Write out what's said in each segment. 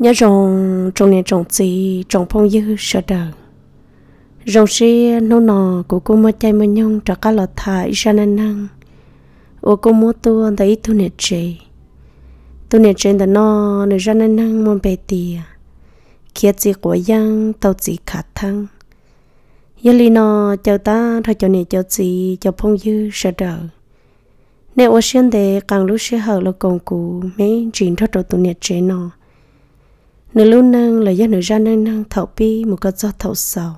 nhớ rồng trong nền trồng gì trồng phong dư sợ đời rồng xe nô nò của cô mơ chạy mơ nhung trở cá lọt thải ra năng năng ô cô mua tua thấy tu nè chế tu nè chế đó nó nè ra năng năng mong bề tìa kia gì của giang tàu gì khả thăng giờ lì nó chờ ta thay cho nè cho gì cho phong dư sợ đời nè ở xuyên để càng lúc sẽ hở là còn cũ mấy chuyện thoát đầu tu nè chế nó nửa lưu năng là do nửa ra năng năng thầu pi một cái do thầu sầu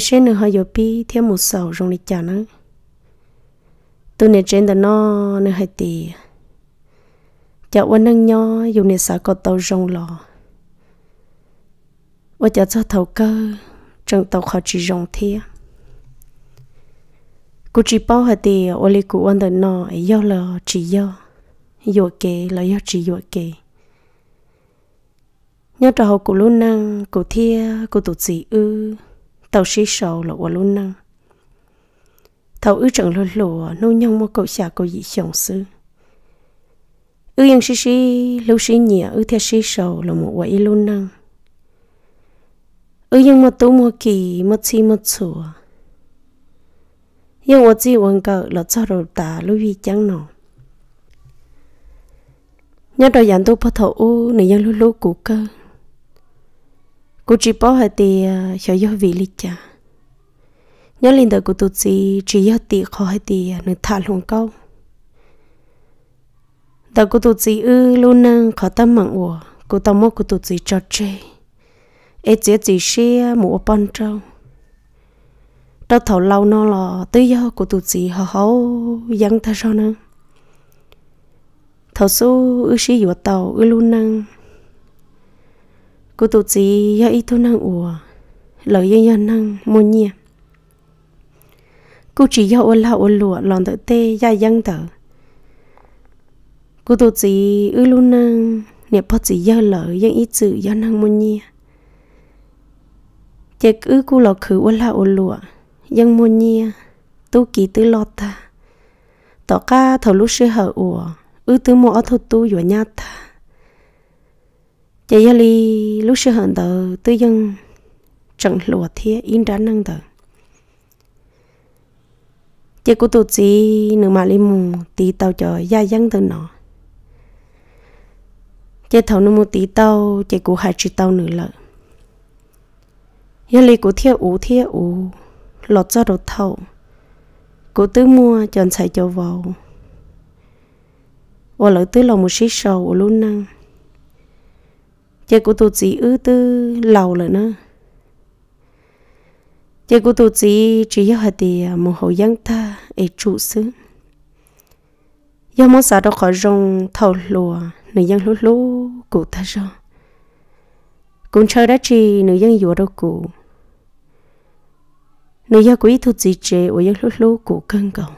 sẽ nửa nữ hơi pi theo một sầu rồi đi chả năng tôi nè trên đó nó nửa hai tì chả quan năng nho dùng nửa sợ có tàu rong lò và chả cho thầu cơ trong tàu khó chỉ rong thia cô chỉ bao hai tì ô lì cụ ăn đó nó ấy do là chỉ do dọa kê là do chỉ dọa kề nhớ trò hậu của luôn năng của thia của tụt dị ư tàu sĩ sầu là của luôn năng thầu ư trận lùa lùa nô nhông mua cậu xà cậu dị chồng sư ư yên sĩ sĩ lưu sĩ nhẹ ư thia sĩ sầu là một quả y luôn năng ư yên mua tú mua kỳ mua chi mua chùa yên mua chi quần cờ là cho đồ tà lưu vi chẳng nọ nhớ đồ dặn tu phật thổ u này dân lưu lưu cụ cơ cô chỉ bỏ hết thì cho yo vị lý cha nhớ linh đời của tụi chị chỉ yo thì khó hết thì à, nó thả luôn câu đời của tụi chị ư luôn năng khó tâm mạng của cô tâm mơ của tụi chị cho chơi ế chỉ chỉ xe à, mũ bắn trâu tao thầu lâu nó là tư do của tụi chị họ hấu dăng ta sao năng thầu số ư sĩ dụ tàu ư luôn năng cô tổ chí yêu ít thôi năng ủa lời ya yêu năng mua nhỉ cô chỉ yêu ôn la ôn lụa lòn tự tê ya yang tờ cô tổ chí ư luôn năng nè bớt chỉ yêu lời ya ít chữ yêu năng mua nhỉ chỉ ư cô lọ khử ôn la ôn lụa yang mua nhỉ tu kỳ tư lọt ta tỏ ca thầu lúc sư hở ủa ư tư mỏ thầu tu dùa nhát ta chị giờ li lúc xưa hận tờ tư dân trận lùa thiê in đá năng tờ chị của tụt gì nửa mà li mù tí tàu chờ gia dân tờ nọ chị thầu nửa mù tí tàu chị của hai chữ tàu nửa lợ giờ li của thiê ú thiê ú lọt cho đồ thầu cô tứ mua chọn xài cho vào và lỡ tứ là một xí sầu ở luôn năng chơi của tôi chỉ ư tư lâu rồi nữa chơi của tôi chỉ chỉ có hạt thì à, một hậu dân ta để trụ xứ do muốn sợ đó khỏi rong thầu lùa nữ dân lú lú cụ ta rồi cũng chơi đã chỉ nữ dân dùa đâu cụ nữ dân quý thu chỉ chế của dân lú lú cụ cân cầu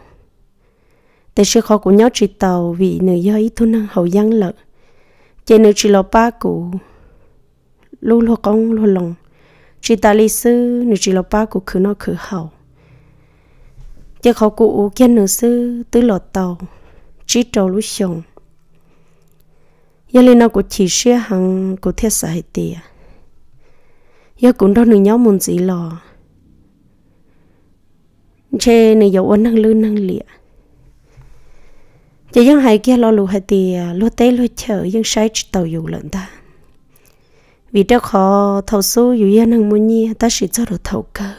tại sự khó của nhau chỉ tàu vì nữ dân ít thu năng hậu dân lợi chế nữ chỉ lo ba cụ lu lu công lu lòng chỉ ta lý sư nữ chỉ lo ba của khứ nó khứ hậu chỉ khó cụ kiến nữ sư tứ lọ tàu chỉ trâu lũ sông giờ lên nó của chỉ xe hàng của thiết sai tiệt giờ cũng đó nữ nhóm muốn gì lo, chê nữ dấu ôn năng lư năng lịa chỉ những hai kia lo lù hai tiệt lo té lo chở những sai chỉ tàu dù lợn ta vì đó khó thầu số dù yên hàng muốn nhi ta chỉ cho được thầu cơ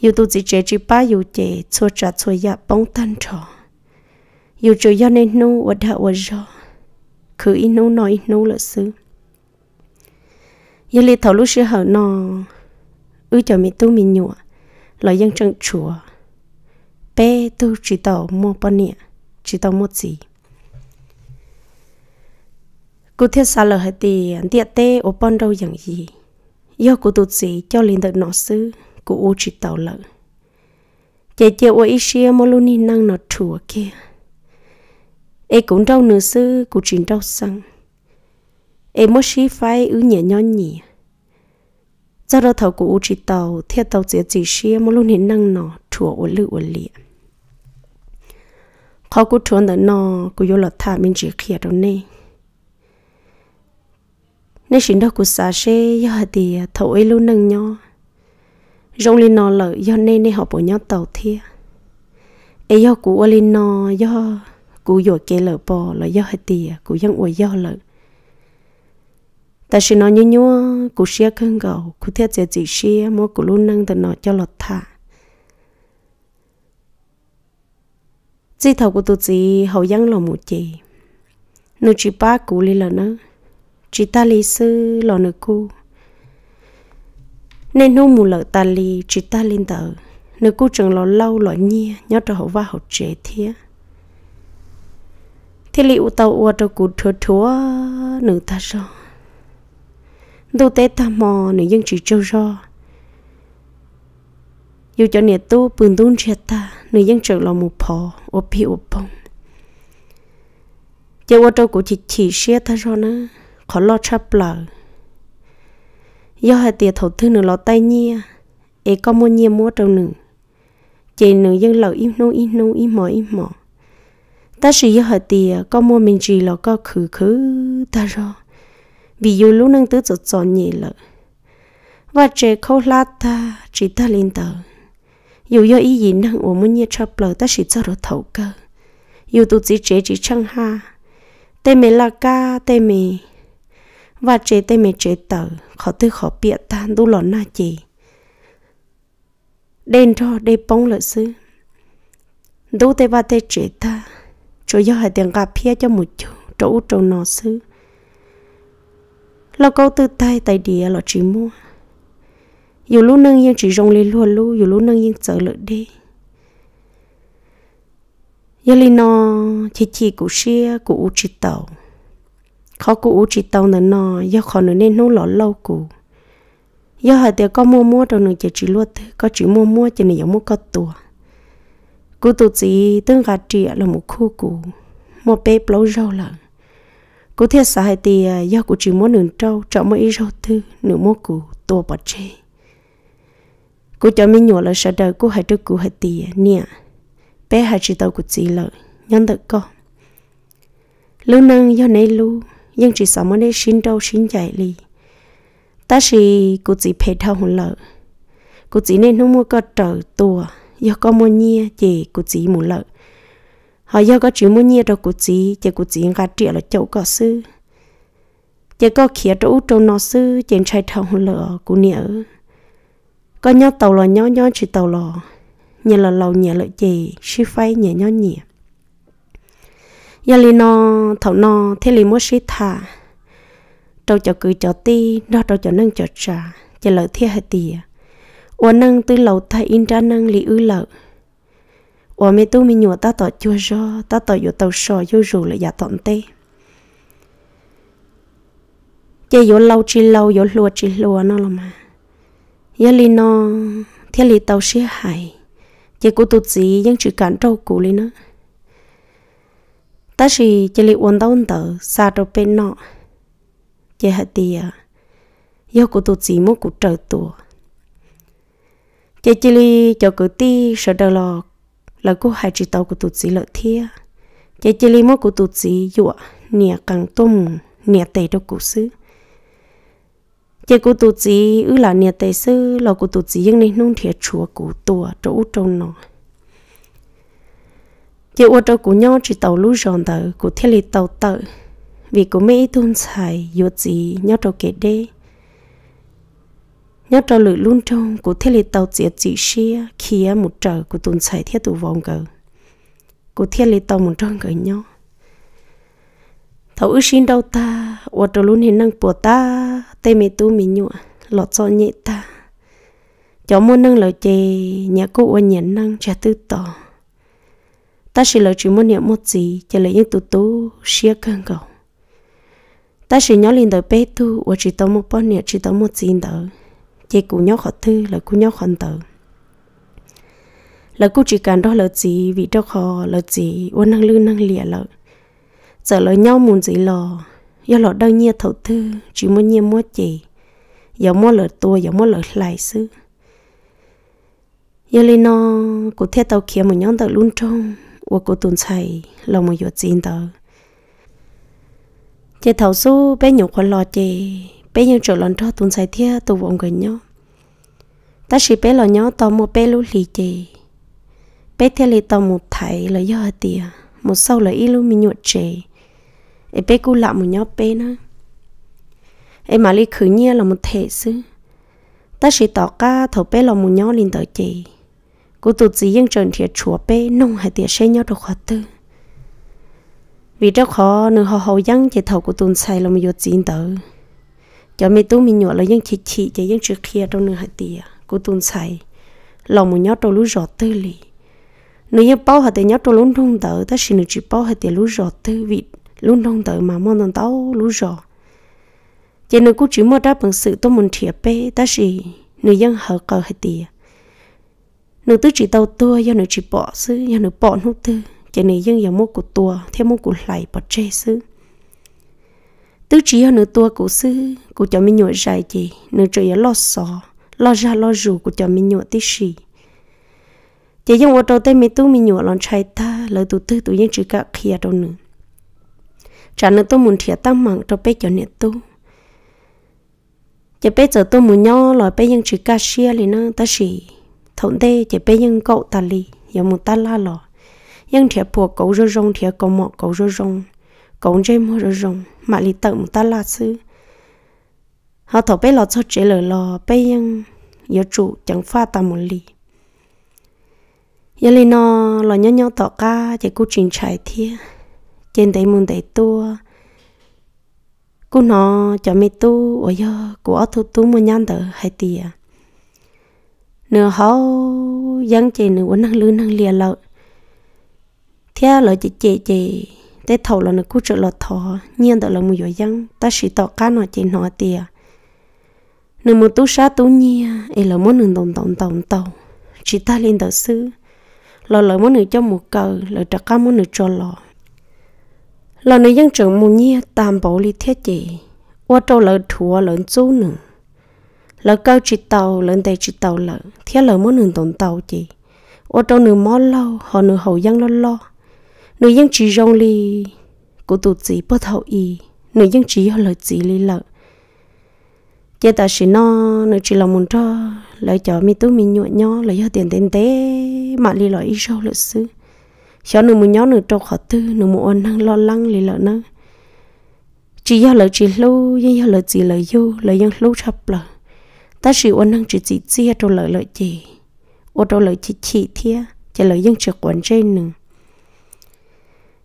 dù tu chỉ trẻ chỉ ba dù trẻ cho trả cho ya bóng tan trò dù cho ya nên nô ở đã ở rõ cứ in nô nói nô lỡ xứ giờ lì thầu lúc xưa hở nọ ư cho mình tu mình nhụa là dân trần chùa bé tu chỉ tàu mua bao nịa chỉ tàu mua gì cô thiết xa lờ hay tì anh tiệt tê ô pon đâu dạng gì do cô tụt gì cho linh được nọ sư cô ô chỉ tàu lợ chạy chạy ô ít xia mô lô ni năng nọ chùa kia ê cũng đâu nửa sư cô chỉ đâu sang ê mô xí phái ứ nhẹ nhon nhỉ cho đó thầu cô ô chỉ tàu thiết tàu dễ chỉ xia mô lô ni năng nọ chùa ô lự ô liệt khó cô chuẩn được nọ cô vô lọt thả mình chỉ khía đâu nè nên xin đó của xã sẽ do thì à, thầu ấy luôn nâng nhau rong lên nó lợi do nên nên học bộ nhau tàu thia ấy do của ở lên nó do của dội kê lợ bò là do hạt tìa à, của dân ủa do lợ ta xin nó nhớ nhớ của xe khăn gầu của thiết chế chỉ xe mua của luôn nâng từ nó cho lọt thả chỉ thầu của tôi chị hậu dân là một chị nụ chị ba của lên là nữa chỉ ta lý sư lò nữ cu nên nô mù lợ ta lý chỉ ta lên tờ nữ cu chừng lò lâu lò nhia nhớ cho hậu va hậu chế thía thì lý u tàu u cho cụ thừa thừa nữ ta cho đâu tế ta mò nữ dân chỉ châu cho dù cho nhiệt tu bừng tuôn chết ta nữ dân trở lò một phò ô pi ô bông giờ ô tô của chị chỉ xe ta cho nữa khó lo chấp lờ do hai tiệt thổ thư nửa lo tay nhia ế có mua nhia mua trâu nửa chị nửa dân lầu im nô im nô im mỏ im mỏ ta sử do hai tiệt có mua mình gì lo có khử khứ ta rồi vì dù lúc năng tứ chọn chọn nhẹ lợ và trẻ khâu la ta chỉ ta lên tờ dù do ý gì năng ủa muốn nhia chấp lờ ta chỉ cho rồi thầu cơ dù tụ chỉ trẻ chỉ chăng ha tê mẹ là ca tê mẹ và chế tay mẹ chế tờ khó tư khó bịa ta đu lọ na chị đen cho đê bóng lợi sư đu tê ba tê chế ta chỗ do hai tiền gặp phía cho một chỗ chỗ chỗ nó sư lo câu tư tay tay địa lo chỉ mua dù lúc nâng yên chỉ rong lên luôn lu dù lúc nâng yên trở lợi đi giờ lên nó chỉ chỉ cụ xe cụ chỉ tàu khó cụ chỉ tàu nữa nọ do khó nữa nên nấu lỏ lâu cụ do hả tiệc có mua mua đâu nữa chỉ chỉ luôn có chỉ mua mua cho nên giống mua có tua cụ tụ chỉ tương gạt trị là một khu cụ một bé lâu rau là cụ thiệt xã hay thì do cụ chỉ mua nửa trâu cho một ít rau thứ nửa mua cụ tua bỏ chê cụ cho mình nhỏ là sợ đời cụ hãy trước cụ hãy tì à, nè bé hãy chỉ tàu cụ chỉ lợi nhân được con lưu năng do nay lưu nhưng chỉ sợ mới đây xin đâu xin chạy li ta chỉ cụ chỉ phải thao hồn lợ cụ chỉ nên không mua có trở tùa do có mua nhia chỉ cụ chỉ muốn lợ họ do có chữ mua nhia đâu cụ chỉ chỉ cụ chỉ ra triệu là chỗ có sư chỉ có khía chỗ chỗ nó sư trên chạy thao hồn lợ cụ nhớ có nhau tàu là nhau nhau chỉ tàu lò nhà là lầu nhà lợi chị sư phai nhà nhau nhỉ giờ li nó thầu nó thế li mua xí thả trâu cho cứ cho ti nó trâu cho nâng cho trà chỉ lợi thiệt hay tìa ủa nâng tư lầu thay in ra nâng li ư lợi ủa mẹ tu mi nhụa ta tỏ chua gió ta tỏ vô tàu sò vô rù là giả tọn tê chơi vô lâu chi lâu vô lùa chi lùa nó là mà giờ li nó thế li tàu xí hại chỉ cố tụt gì nhưng chỉ cản trâu cũ li nữa ta chỉ chỉ li uốn đau tờ xa đồ bên nọ chỉ hạt tiề do của tụt gì mua của trời tổ chỉ chỉ li cho cử ti sợ đờ lò là cô hai chỉ tàu của tụt gì lợi thia chỉ chỉ li mua của tụt gì dụa nè càng tôm nè tệ đâu cụ xứ chỉ của tụt gì ư là nè tệ xứ là của tụt gì nhưng nên nông thiệt chùa của tổ chỗ trong nọ giờ ô tô của nhau chỉ tàu lú giòn tờ của thiên lý tàu tờ vì của mỹ thôn xài dù gì nhau trâu kể đê nhau trâu lử luôn trong của thiên lý tàu chỉ chỉ xia kia một trở của tuần xài thiết tụ vòng cờ của thiên lý tàu một trong cờ nhau thấu ước xin đâu ta ô tô luôn hiện năng của ta tê mê tu mình nhụa lọt cho nhẹ ta cho muốn nâng lời chê nhà cô ô nhận năng cha tư tỏ ta chỉ là chuyện muốn niệm một gì chỉ là những tụ tụ xia cơn cầu ta chỉ nhớ lên đời bé tu và chỉ tao một bao niệm chỉ tao một gì đó chỉ cú nhớ khó thư là cú nhớ khó tờ là cú chỉ cần đó là gì vì đó họ, là gì và năng lư năng lìa là giờ lời nhau muốn gì lò do lọ đau nhiên thầu thư chỉ muốn nhia mua gì giờ mua lời tua giờ mua lời lại sư giờ lên nó cụ theo tàu kia một nhóm tàu luôn trong 我古东菜老么有劲的。这头数别人欢乐的，别人做人他东菜贴都忘个 nhau。但是别老 nhau 到么别路里的，别贴里到么台了要的，么 sau là ít lúc mình nhột chế, em bé cú lạ một nhau bé nữa. em mà li khử nhia là một thể sư, ta chỉ tỏ ca thầu bé là một nhau liền tới chị cô tụt gì yên trần thiệt chúa bê nông hay tiệt xe nhau đâu khó tư vì cho khó nửa họ hầu dân chạy thầu của tụn xài là một dột chín tử cho mi tú mi nhọ là dân chỉ chỉ chỉ dân trước kia trong nửa hai tiệt cô tụn xài lòng một nhát đầu lú rọt tư lì nửa dân bao hạt tiệt nhát đầu lún đông tử ta xin nửa chỉ bao hạt tiệt lú rọt tư vì lún đông tử mà mong tần tao lú rọt chỉ nửa cú chỉ mua đáp bằng sự tôi muốn thiệt bê ta xin nửa dân hở cờ hai tiệt nữ tư chỉ tàu tua do nữ chỉ bỏ xứ do nữ bỏ nút tư chỉ nữ dân giờ mua của tua theo mua của lại bỏ chê xứ tư chỉ do nữ tua của xứ của cho mình nhụa dài chị nữ chỉ lo sò lo ra lo rủ của cho mình nhụa tí xì chỉ dân ô tô tay mình tu mình nhụa lon chai ta lời tu tư tu dân chỉ cả kia đâu nữa chả nữ tôi muốn thiệt tăng mạng cho bé cho nữ tu chỉ bé giờ tôi muốn nhau là bé dân chỉ cả xia liền nó ta xì thông tê chỉ bây nhân cậu ta li giờ một ta la lò nhân thiệp bùa cậu rơ rong thiệp cậu mọ cậu rơ rong cậu chơi mọ rơ rong mà li tự một ta la sư họ thổ bé lò cho chế lờ lò bây nhân giờ chủ chẳng pha ta một li giờ li nò lò nhớ nhớ tỏ ca chỉ cố trình trải thiệp trên tay muốn tay tua cô nò cho mẹ tu ở giờ của thu tu mà nhăn tờ hai tiền nửa hậu dân chị nửa quấn năng lư năng lìa lợ thế là chị chị chị tết thầu là nửa cú trợ lọt thọ nhiên đó là một giờ dân ta chỉ tỏ cá nọ chị nọ tiề nửa một tú sa tú nhia ấy là muốn nửa đồng đồng đồng tàu chỉ ta lên đầu sư lọ lọ muốn nửa cho một cờ lọ trạc cá muốn nửa cho lọ lọ nửa dân trưởng một nhia tam bảo lý thế chị qua trâu lợ thua lợn chú nữa lỡ câu chị tàu lỡ tay chị tàu lỡ thế lỡ muốn nương tổn tàu chị ô tô nương mó lâu họ nương hậu dân lo lo nương dân chỉ rong li của tụt chị bất hậu y nương dân chỉ họ lời chị li lỡ chế ta sĩ nó nương chỉ lòng muốn cho lời cho mi tú mi nhuận nhó lời cho tiền tiền tế mà li lỡ ít sâu lỡ xứ cho nương muốn nhó nương trâu khó tư nương muốn ăn năng lo lắng li lỡ nữa chỉ do lỡ chỉ lâu nhưng do lỡ chỉ lỡ yêu lỡ dân lâu chập lỡ ta chỉ ôn năng chỉ chỉ chia đồ lợi lợi chỉ ô đồ lợi chỉ chỉ thia chỉ lợi dân chỉ quản trên nương,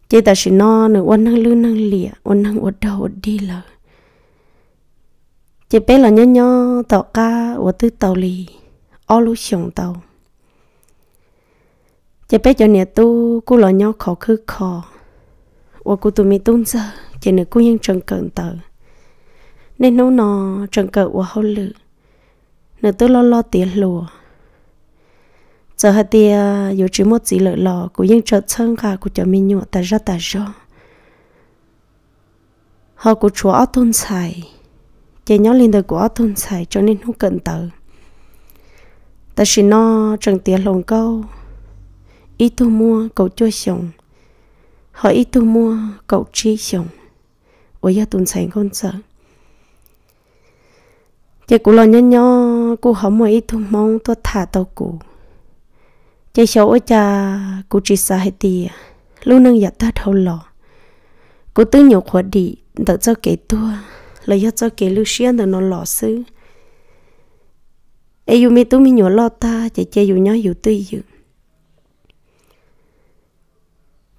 chỉ ta chỉ no nữa ôn năng lư năng lìa ôn năng ôn đầu đi lợi chỉ bé là nhớ nhớ tàu ca ô tư tàu lì ô lú sòng tàu chỉ bé cho nhà tu cô là nhớ khó khứ khó ô cô tụi mi tung giờ chỉ nữa cô nhân trần cận tờ, nên nấu nò trần cận ô hậu lửa nó tôi lo lo tiền lùa giờ hạt tia à, dù chỉ một gì lợi lò cũng nhưng chợt chân cả của cho mình nhựa ta ra ta ra họ của chúa ở thôn xài chạy nhỏ lên đời của ở thôn xài cho nên không cần tự ta chỉ no chẳng tiền lồng câu ít thu mua cậu chơi sống họ ít thu mua cậu chi sống ôi ya tuần sành con sợ chạy của lò nhăn nhó cô họ mày ít thùng mong tôi thả tàu cụ chạy xấu ở cha cô chỉ xa hết đi à? lúc nâng giặt ta thâu lò cô tư nhiều khóa đi đợi cho kể tua lời cho kể lưu xuyên đợi nó lò xứ ai dù mi tú mi nhổ lo ta chạy chạy dù nhó dù tư dự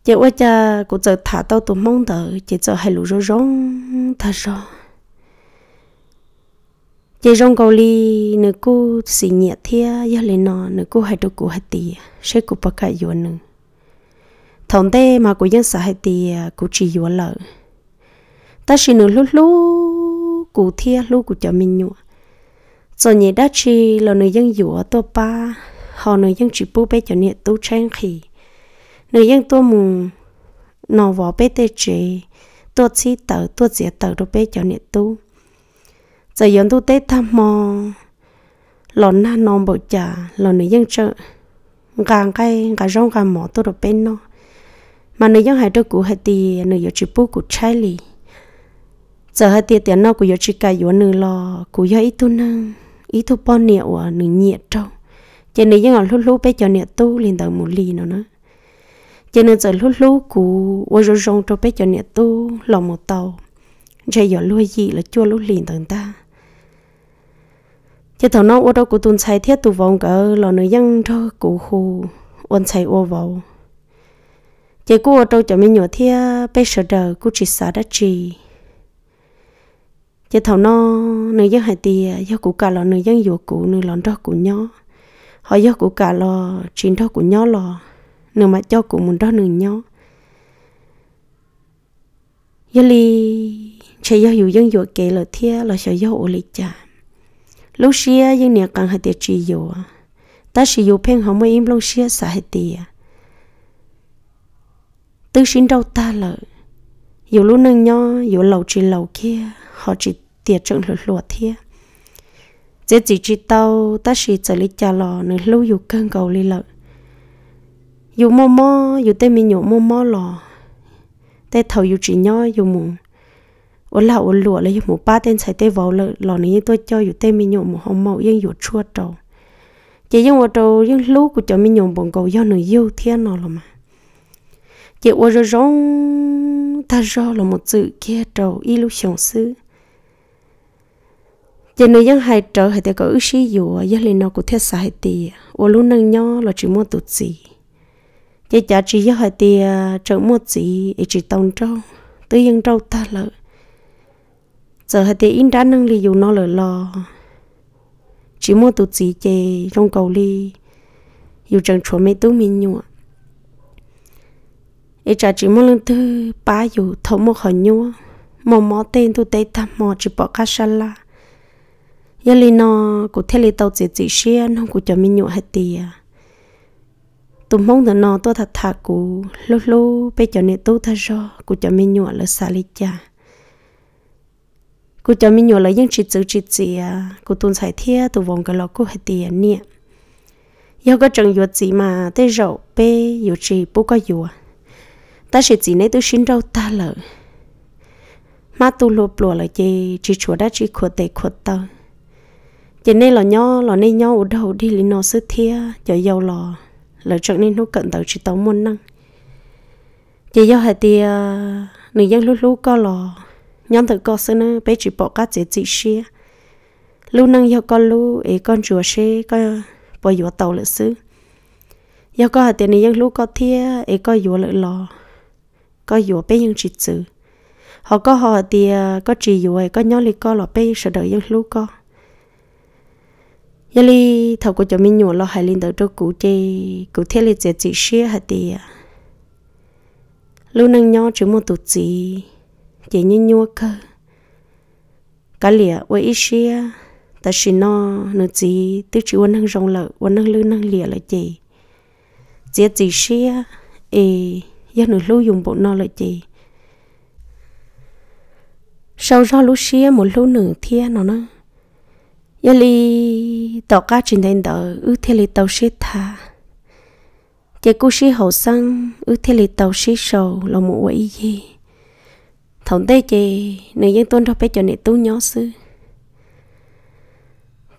chạy qua cha cô chờ thả tàu tụi mong đợi chạy cho hai lũ rong rong thật rồi chị rong cầu li nữ cô xì nhẹ thia giờ lên nó nữ cô hay đồ cô hay tì sẽ cô bắt cả yếu nữ thằng tê mà cô dân xã hay tì cô chỉ yếu lợ ta chỉ nữ lúc lúc cô thia lúc cô cho mình nhua rồi nhẹ đã chi là nữ dân yếu to ba họ nữ dân chỉ bu bé cho nhẹ tu trang khi nữ dân tua mù nọ vỏ bé tê chế tua chỉ tờ tua dẻ tờ đồ bé cho nhẹ tu giờ yon tu tết tham mò lò na non bộ chả lò nữ dân chợ càng cay càng rong càng mỏ tôi được bên nó mà nữ dân hai đứa cũ hai tì nữ giờ chỉ bố của trai lì giờ hải tì tiền nó của giờ chỉ cái giờ nữ lo của giờ ít tu năng ít tu bao nhiêu của nữ nhiệt trâu cho nên dân ở lú lúc bé cho nhiệt tu liền đầu một lì nó nữa cho nên giờ lú lú của ô rong rong cho bé cho nhiệt tu lò một tàu chạy giờ lui gì là chua lú liền tầng ta chỉ thằng nó ô đâu cũng tuân sai thiết tu vòng cỡ lò nơi dân cho cụ khu ôn sai ô vào chỉ cô ô đâu cho mình nhỏ thiết bây giờ đời cụ chỉ xả đã trì chỉ thằng nó nơi dân hải tiền do cụ cả lò nơi dân dụ cụ nơi lòn đó cụ nhỏ họ do cụ cả lò chín đó cụ nhỏ lò nơi mà cho cụ muốn đó nơi nhỏ giờ li chạy do dụ dân dụ kể lò thiết là sẽ do ô lịch chả lúc xưa những nhà càng hạt tiệt chỉ dù ta sử dụng phen họ mới im lông xia xả hạt tiệt tư sinh đâu ta lợ dù lúc nâng nho dù lầu chỉ lầu kia họ chỉ tiệt trận lột lột thia dễ chỉ chỉ tao ta sử trợ lý cha lò nơi lâu dù cơn cầu lý lợ dù mò mò dù tên mình nhổ mò mò lò tên thầu dù chỉ nho dù mùng ô là ô lụa lấy một ba tên chạy tê vào là lò này tôi cho dù tê mình nhộn một hồng màu yên dụ chua trầu chị yên ô trầu yên của cho mình nhộn bọn cầu do nửa yêu thiên nó là mà chị ô rong ta do là một sự kia trầu y lúc sống sư chị nửa yên hai trở hay tê có ước sĩ dụ yên nó của thiết xã hay tì ô lú nhau là chỉ mua tụt gì chị chỉ yên hai tì trở mua gì chỉ tông trâu tư yên trâu ta lợi giờ hết thì in đã nâng li dù nó lờ lo chỉ mua tụ chỉ chè trong cầu li dù chẳng chuẩn mấy tú mình nhua ít trả chỉ mua lần thứ ba dù thấu một khỏi nhua mò mò tên tôi tê tham mò chỉ bỏ cá sả la giờ li nó cụ thế li tàu chỉ chỉ xiên không cụ cho mình nhua hết tiền tôi mong thằng nó tôi thật thà cụ lúc lúc bây giờ này tôi thật cho cụ cho mình nhua là xả li cha cô cho mình nhớ là những chị chữ chị chị cô tuân sai thia tụ vòng cái lọ cô hết tiền nè yêu cái chồng yêu gì mà thế rậu bê yêu chị bố có yêu ta sẽ chỉ này tôi sinh đâu ta lỡ, mà tu lụp lụa là chị chị chúa đã chị khuất tệ khuất tao chị này là nhau là này nhau ở đâu đi lý nó sư thia cho giàu lò lỡ chọn nên nó cận tàu chỉ tao muốn năng chị giàu hết tiền à, người dân lúc lúc có lò nhóm thử có sơ nữa bé chỉ bỏ các chế chỉ xia lưu năng yêu con lưu ấy con chùa xe con bỏ dùa tàu lỡ xứ yêu con hạt tiền này dân lu có thia ấy con dùa lỡ lò con dùa bé dân chỉ chữ họ có họ thì có chỉ dùa ấy có nhóm lì con lọ bé sợ đợi dân lưu con giờ li thầu của cho mình nhủ lo hài linh đầu cho cụ chê cụ thiết li chế chỉ xia hạt tiền lưu năng nhau chứ một tụt gì chỉ như nhua cơ cả lìa quay ít xia ta chỉ no nó chỉ tức chỉ uốn năng rong lợ uốn năng lư năng lìa là chị chị chỉ xia ê do nó lưu dùng bộ no là chị sau do lúc xia một lúc nửa thiên nó nó do li tàu cá trên đây đỡ ư thia li tàu xia thà chị cô xia hậu sang ư thia li tàu xia sầu là một quay gì thống tế chị nữ dân tuân cho bé cho nệ tu nhỏ sư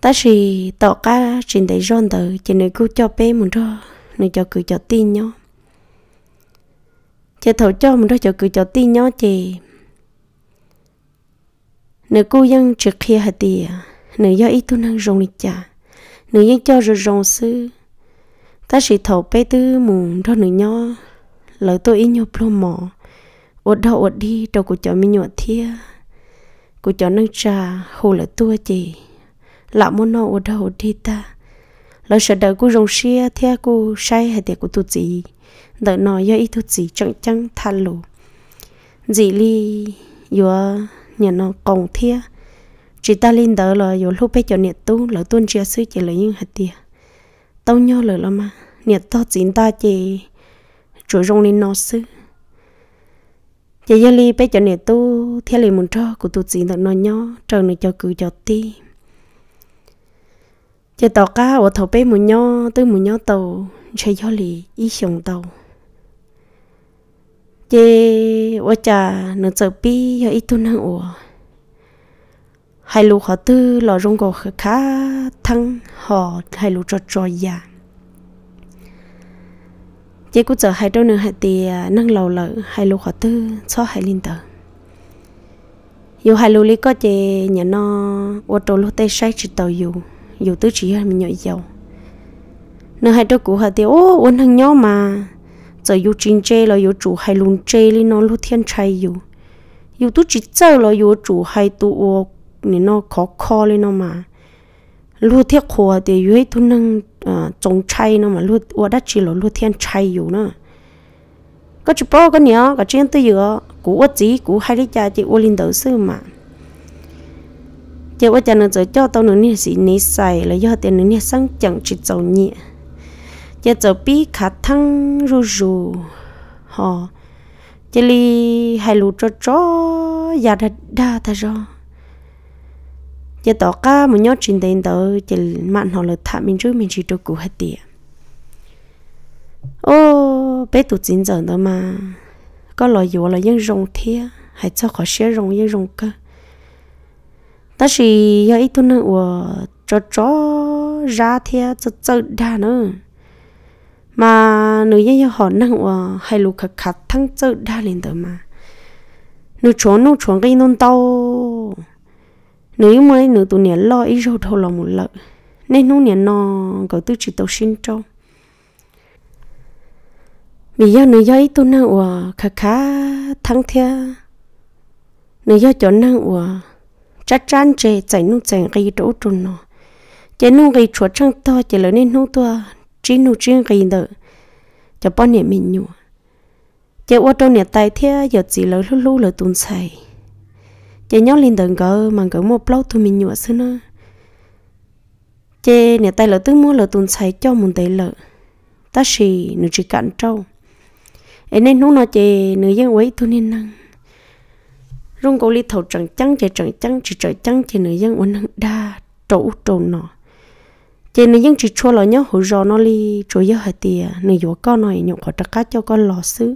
ta chỉ tỏ ca trình thấy rôn tờ chị nữ cứu cho bé muốn cho nữ cho cử cho tin nhỏ chị thấu cho muốn cho cứ cho tin nhó chị nữ cô dân trực khi hạt tìa nữ do ý tu năng rồng lịch chả nữ dân cho rồi rồng sư ta chỉ thấu bé tư muốn cho nữ nhỏ lời tôi ý nhó plô mỏ ốt đau ốt đi đâu của cháu mi nhọt thia của cháu nâng trà hồ là tua chị lão muốn nó ốt đau ốt đi ta lão sợ đợi cô rồng xia thia cô say hay tiệt cô tu gì đợi nó do ít tu gì chẳng chẳng than lù dì ly vừa nhà nó còn thia chị ta lên đỡ là vừa lúc bé cho nhiệt tu lỡ tuôn chia sứ chỉ lấy những hạt tia tao nhau lỡ là mà nhiệt to chín ta chỉ chủ rong lên nó sứ chị yêu ly bé giờ này tu theo lời muốn cho của tu chỉ nó nhỏ trường này cho cứ cho ti chị tàu cá ở thầu bé muốn nhỏ tư muốn nhỏ tàu chơi yêu ly ý sống tàu chị ở cha nó chờ bi yêu ít tu năng ủa hai lũ họ tư lò rong gò khá thăng họ hai lũ trò trò giang chỉ cũng giờ hai đâu nữa hai thì nâng lầu lợ hai lô khó tư cho hai linh tờ dù hai lô lý có chị nhà nó ô tô lô tây sai chỉ tàu dù dù tư chỉ mình nhảy dầu nữa hai đâu cũ hai thì ô ôn thằng nhau mà giờ dù chín chê là dù chủ hai lùn chê lý nó lô thiên trai dù dù tư chỉ giờ là dù chủ hai tụ ô nên nó khó khó lên nó mà lô thiết khổ thì dù hai tu nâng trồng chay nó mà lu ở đất chỉ là lu thiên chay อยู่เนาะก็จะบอกกันเนาะก็เช่นตัวอยู่กูว่าจีกูให้ได้ใจจีว่าลินเดอร์ซื้อมาเจ้าว่าจะนึกจะเจ้าตัวนึงเนี่ยสีนิสัยแล้วยอดเต็นนึงเนี่ยสั่งจังจิตเจ้าเนี่ยจะเจ้าปีขาทั้งรูรูฮะจะลีให้รู้จ้อจ้อยาดาดาท่าจ้อ giờ tỏ cá mà nhót trên tên tớ chỉ mặn họ là thả mình trước mình chỉ cho cụ hết tiền ô bé tụt dính giờ đó mà có lời dù là những rong thia hay cho khó xé rong những rong cơ ta chỉ giờ ít thôi nữa cho cho ra thia cho cho đa nữa mà nếu như nhân họ năng hay lục khắc khắc thăng cho đa lên đó mà nữ chốn nữ chốn cái nôn tao nếu mới nữ tụi nè lo ít rồi thôi là một lợi nên nó nè nó có tư chỉ tàu xin cho vì do nữ do ý tụi nàng ủa khá khá thăng thia nữ do chỗ năng ủa chắc chắn chè chạy nu chạy gây đổ trồn nó chạy nu gây chuột trăng to chạy lớn nên nu to chỉ nu chỉ gây đỡ cho bọn nè mình nhủ chạy ô tô nè tay thia giờ chỉ lớn lú lú lớn tuôn xài chế nhóc lên tầng cỡ mà cỡ một block thôi mình nhựa xưa nữa chế nhà tay lỡ tư mua lỡ tuần xài cho một tay lỡ ta xì nửa chỉ cạn trâu ấy nên nó nói chế nửa dân quấy thôi nên năng rung cổ li thầu trần trắng chế trần trắng chỉ trời trắng chế nửa dân quấn năng đa trổ trổ nọ chế nửa dân chỉ chua lỡ nhớ hồi giờ nó li chỗ giờ hạt tiền nửa dỗ con này nhậu khỏi trắc cá cho con lò xứ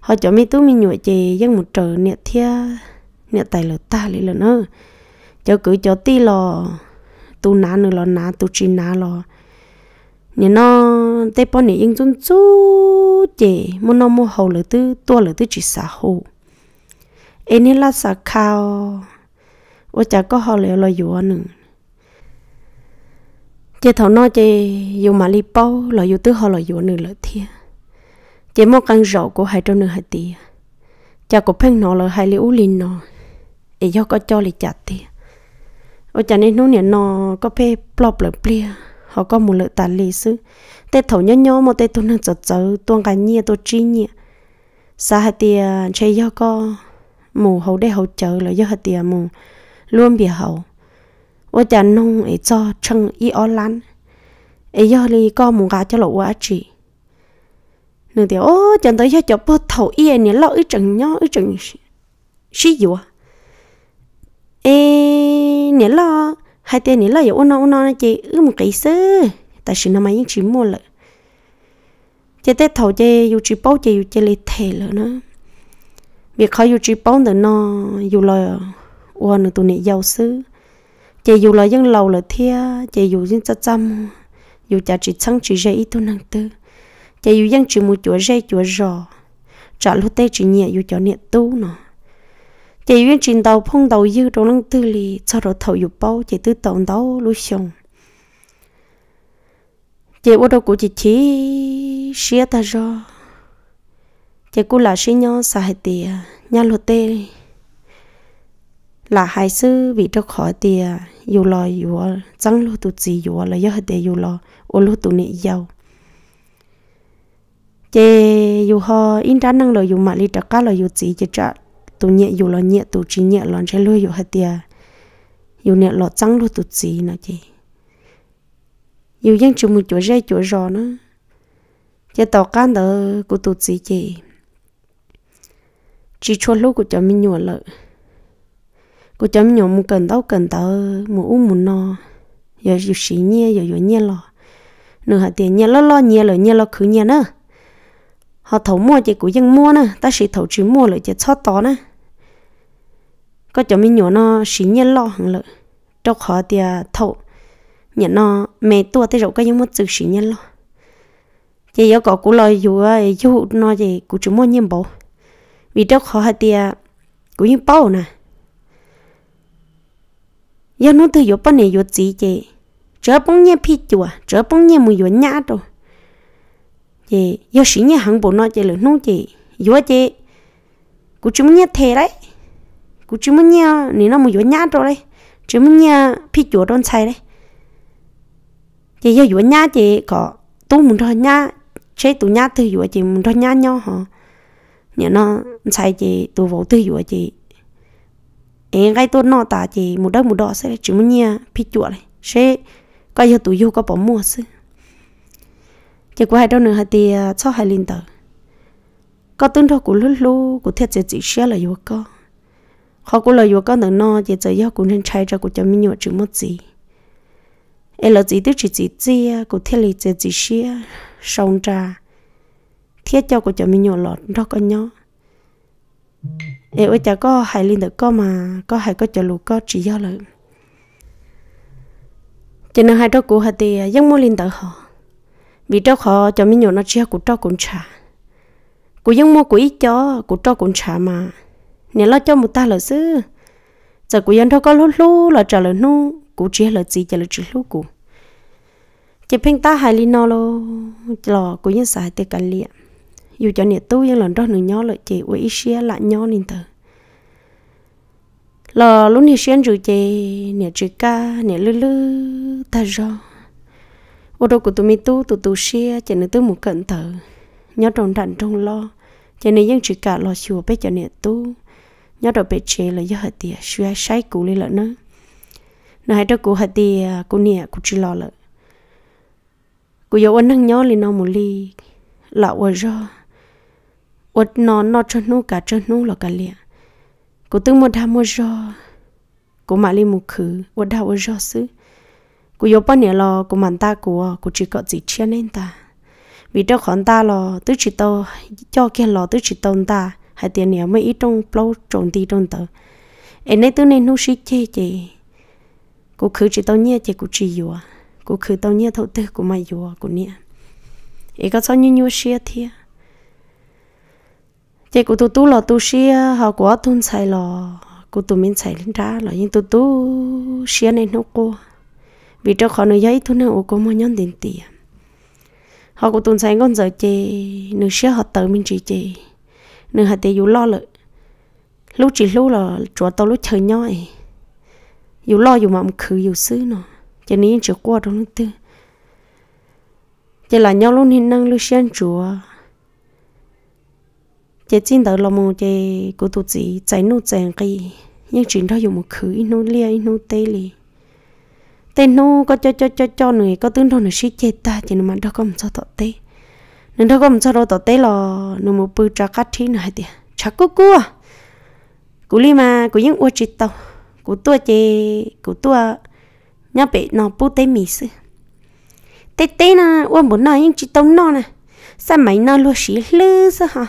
họ cho mi tú mi nhựa chế dân một trời nẹt thia nè tài là ta lấy là nó cho cứ cho ti lò tu ná nữa lò ná tu chi ná lò nè nó tê bọn nè yên chun chú chè muốn nó mua hầu lửa tư tua lửa tư chỉ xả hồ em nè là xả khao ô chả có hầu lửa lò dùa nữa chè thảo nó chè dù mà li bao lò dù tư hầu lò dùa nữa lỡ thiệt chè mua căn rậu của hai trâu nữa hai tía chả có phèn nó lỡ hai liu lin nó e yo có cho li chặt thì ở chả nên nút nè nó có phê plop lợp plia họ có một lợi tà lì sư tê thầu nhó nhó mà tê tu năng chở chở tuang cả nhia tu chi nhia sa hạt tiề chơi yo có mù hậu đây hậu chở là yo hạt tiề mù luôn bị hậu ở chả nông ấy cho chân y ó lăn ấy yo li có mù gà cho lộ quá chị nửa tiểu ô chẳng tới cho chụp thầu y này lo ít chừng nhó ít chừng xí dùa ê lo hai tên nè lo giờ ôn ôn chị ư cái sơ tại sự nó mấy chỉ mua lợi chị tết thầu chị dù chỉ bao chị dù chị lấy thề lợ nữa việc khó dù chỉ bao nữa nó dù là ôn nữa tụi nè giàu sư chị dù là dân thia chị dù dân cho chăm dù chả chỉ chăng chỉ dây ít tụi nàng tư chị dù dân chỉ một chỗ dây chỗ rò trả lúc tết chỉ nhẹ dù cho nhẹ tu nó để yên trên đầu phong đầu yêu trong lăng tư lì cho rồi thầu dục bao chỉ tư tổng đầu lúc xuống. chỉ ô đâu cũng chỉ chỉ xia ta cho chỉ cũng là xia nhau xài hai tiền nhau lột tê là hai sư vì cho khỏi tiền dù lo dù chẳng lo tụt gì dù là do hai tiền dù lo ô lo tụt nị giàu chỉ dù họ in ra năng lo dù mà đi trả cá lo dù gì chỉ trả tu nhẹ dù lo nhẹ tu chỉ nhẹ lo chơi lôi dù hạt tiền dù nhẹ lo trắng lo tu chỉ nó chị dù dân chúng một chỗ dây chỗ rò nữa, chỉ tàu can đó của tu chỉ chị chỉ cho lúc của cho mình nhỏ lợi của cho mình nhỏ mu cần đâu cần tớ mu u mu no giờ dù xí nhẹ giờ dù nhẹ lo nửa hạt tiền nhẹ lo lo nhẹ lo nhẹ lo cứ nhẹ nữa họ thấu mua chỉ của dân mua nè ta chỉ thấu chỉ mua lại chỉ cho to nè có chỗ mình nhỏ nó xí nhẹ lo hằng lợi đâu khó thì à, thầu nhẹ nó mẹ tua tới rồi cái những mất sự xí nhẹ lo chỉ yếu có cú lời dù à, dù nó chỉ cú chúng mua nhiệm bộ vì đâu khó thì à, cũng như bao nè giờ nó từ yếu bao này yếu gì chị chớ bông nhẹ phi chùa chớ bông nhẹ mùi yếu nhã rồi chị yếu xí nhẹ hàng bộ nó chỉ là nung chị yếu chị cú chúng nhẹ thề đấy cú chú muốn nhá nếu nó muốn vua nhá rồi đấy chú muốn nhá phi chúa đón sai đấy chị giờ vua nhá chị có tu muốn thôi nhá chế tu nhá từ vua chị muốn thôi nhá nhau hả nhớ nó sai chị tu vô từ vua chị em cái tôi nó ta chị một đôi một đỏ sẽ chú muốn nhá phi chúa đấy chế coi giờ tu vô có bỏ mua xí chị qua hai nửa nữa thì à, cho hai linh tờ có tương thôi của lúc lúc của thiệt chị chỉ xe là vô có họ cũng lời vừa có nợ no chỉ giờ do cũng nên trai cho của cho mình nhựa chữ mất gì em là gì tức chỉ chỉ chi của thiết lý chỉ chỉ xia sông trà thiết cho của cho mình nhựa lọt đó có nhó em ơi chả có hai linh được có mà có hai có cho lù có chỉ do lợi cho nên hai đó của hà tì giang mua linh tự họ vì đó họ cho mình nhựa nó chia của đó cũng trả của giang mua của ít cho của đó cũng trả mà nhà lo cho một ta là sư giờ của dân thôi có lúc lúc là trả lời nu cụ chia là gì trả lời chỉ lúc cụ chỉ phim ta hai linh nó lo lò của dân xài tiền cả liệt dù cho nhà tu dân lần đó nữa nhó lợi chị uy xe lại nhó nên thở lò lúc nhà xuyên rồi chị nhà chị ca nhà lư lư ta do ô đồ của tụi mi tu tụi tụi xe chỉ nữa tu một cận thở nhó trồng đạn trong lo cho nên dân chị cả lo chùa bây giờ nhà tu nhớ đồ bị chế là do hạt tiền suy sai cũ lên lợn nữa nó hai đứa cũ hạt tiền cũ nè cũ chỉ lo lợn cũ giờ ôn năng nhớ lên nó một ly lọ ôn do, ôn nó nó cho nó cả cho nó là cả liền cũ từng một tham một do, cũ mà lên một khứ ôn đau ôn do xứ cũ giờ bao nhiêu lo cũ mặn ta cũ cũ chỉ có gì chia nên ta vì đó khoản ta lo tứ chỉ tao cho kia lo tứ chỉ tông ta hai tiền nhà mấy ít trong lâu trộn đi trong tờ em nay tôi nên nô sĩ che chê cô khử chỉ tao nhớ chê cô chỉ yêu cô khử tao nhớ thấu tư cô mày yêu cô nhẹ em có sao như như xia thia chê của tu tu là tu xia họ quá thun xài lò cô tu mình xài lên ra là nhưng tu tu xia nên nô cô vì cho khó nơi giấy thu nên ô cô mà nhân tiền tiền họ của tuần sáng con giờ chê nửa xia họ tới mình chỉ chê nên hạt tiêu lo lợ lúc chỉ lúc là chúa tao lúc chơi nhau dù lo dù mà khử dù xứ nó cho nên chỉ qua đó nó tư chỉ là nhau luôn hiện năng lúc xem chúa cho chính đó lòng một cái của tụi sĩ, chạy nô chạy cái nhưng chuyện đó dùng một khử nô lia nô tê li tê nô có cho cho cho cho người có tướng đâu nó sĩ chết ta chỉ mà đâu có một sao tọt tê nên thôi cũng cho đâu tổ tế lo nó một bự cho cắt thì này thì chắc cú cú à cú li mà cú những uất chít tàu cú tua chê cú tua nhá bị nó bút tế mì sư tế tế na uất muốn nói những chít tao nó nè sao mấy nó luôn xí lư sao hả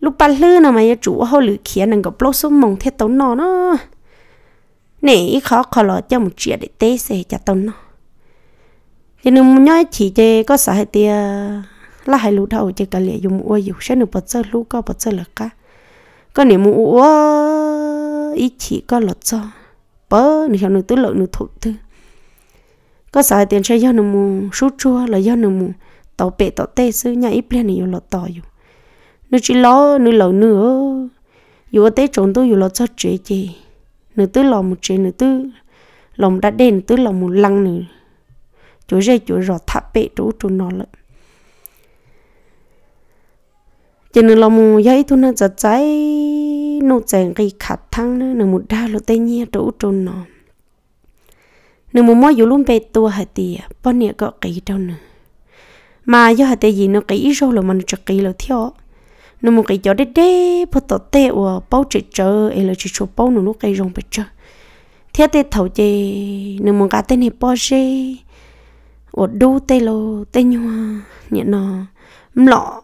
lúc ba lư nào mà nhà chủ hậu lư kia nâng có lô số mông thế tao nó nó nè khó khó lo cho một chuyện để tế sẽ cho tao nó giờ nếu muốn nhớ chỉ chơi có sợ hay tia là hai lũ đầu chỉ cần lệ dùng uo dùng sẽ được bớt chơi lũ có bớt chơi là cả có nếu muốn uo ý chỉ có lọt cho bớ nếu không nụ tứ lợn nụ thụ thứ có sợ tiền sẽ do nụ muốn sút chua là do nụ muốn tàu bể tàu tê sư nhà ít lên này lọt tàu dù nụ chỉ lo nụ lợn nữa dù tê trốn tôi dù lọt cho chế chế nụ tứ lò một chế nụ tứ lòng đã đen tứ lòng một lăng nữa chú rơi chú rõ thắp bể chú chú nó lợ cho nên là mù dây thu nó giật cháy nô chèn cái khát thăng nữa nó một đào lô tây nhia chú chú nó nó mù mò dù luôn bề tua hả tì bao nhiêu có kỹ đâu nữa mà do hả tê gì nó kỹ rồi là mình chặt kỹ là theo nó một cái gió đế đế bắt tổ tê ở bao chỉ chờ ấy là chỉ chụp bao nó lúc cây rong bịch chờ thế tê thầu chê nó một cái tên này bao gì ủa đu tê tê lô nhua nhẹ nó lọ